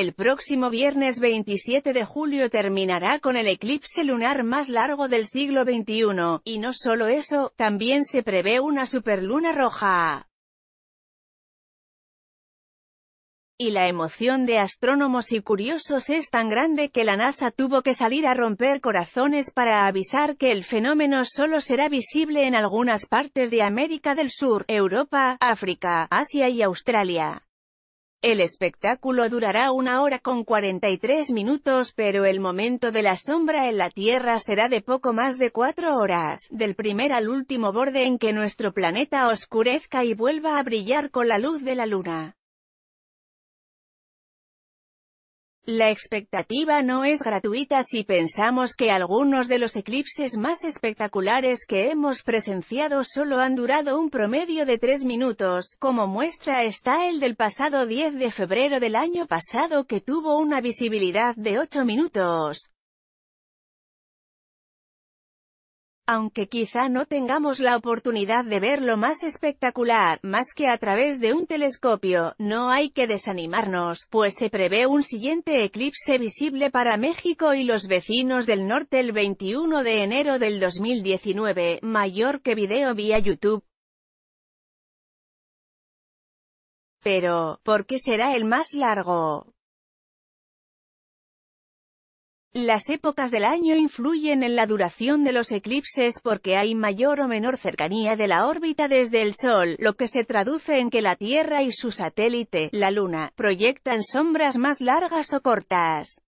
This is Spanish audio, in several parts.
El próximo viernes 27 de julio terminará con el eclipse lunar más largo del siglo XXI, y no solo eso, también se prevé una superluna roja. Y la emoción de astrónomos y curiosos es tan grande que la NASA tuvo que salir a romper corazones para avisar que el fenómeno solo será visible en algunas partes de América del Sur, Europa, África, Asia y Australia. El espectáculo durará una hora con 43 minutos pero el momento de la sombra en la Tierra será de poco más de cuatro horas, del primer al último borde en que nuestro planeta oscurezca y vuelva a brillar con la luz de la Luna. La expectativa no es gratuita si pensamos que algunos de los eclipses más espectaculares que hemos presenciado solo han durado un promedio de tres minutos, como muestra está el del pasado 10 de febrero del año pasado que tuvo una visibilidad de 8 minutos. aunque quizá no tengamos la oportunidad de ver lo más espectacular, más que a través de un telescopio, no hay que desanimarnos, pues se prevé un siguiente eclipse visible para México y los vecinos del norte el 21 de enero del 2019, mayor que video vía YouTube. Pero, ¿por qué será el más largo? Las épocas del año influyen en la duración de los eclipses porque hay mayor o menor cercanía de la órbita desde el Sol, lo que se traduce en que la Tierra y su satélite, la Luna, proyectan sombras más largas o cortas.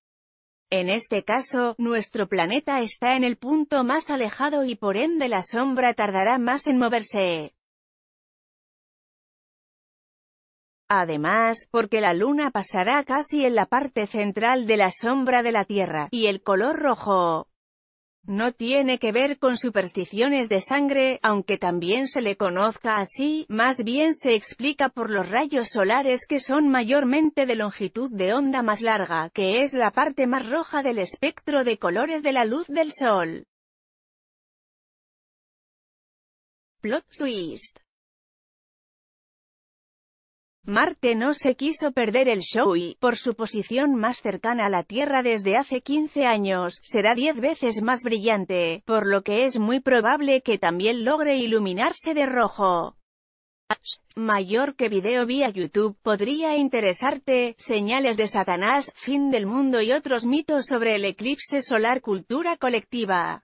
En este caso, nuestro planeta está en el punto más alejado y por ende la sombra tardará más en moverse. Además, porque la luna pasará casi en la parte central de la sombra de la Tierra, y el color rojo no tiene que ver con supersticiones de sangre, aunque también se le conozca así, más bien se explica por los rayos solares que son mayormente de longitud de onda más larga, que es la parte más roja del espectro de colores de la luz del sol. Plot twist Marte no se quiso perder el show y, por su posición más cercana a la Tierra desde hace 15 años, será 10 veces más brillante, por lo que es muy probable que también logre iluminarse de rojo. Mayor que video vía YouTube, podría interesarte, señales de Satanás, fin del mundo y otros mitos sobre el eclipse solar cultura colectiva.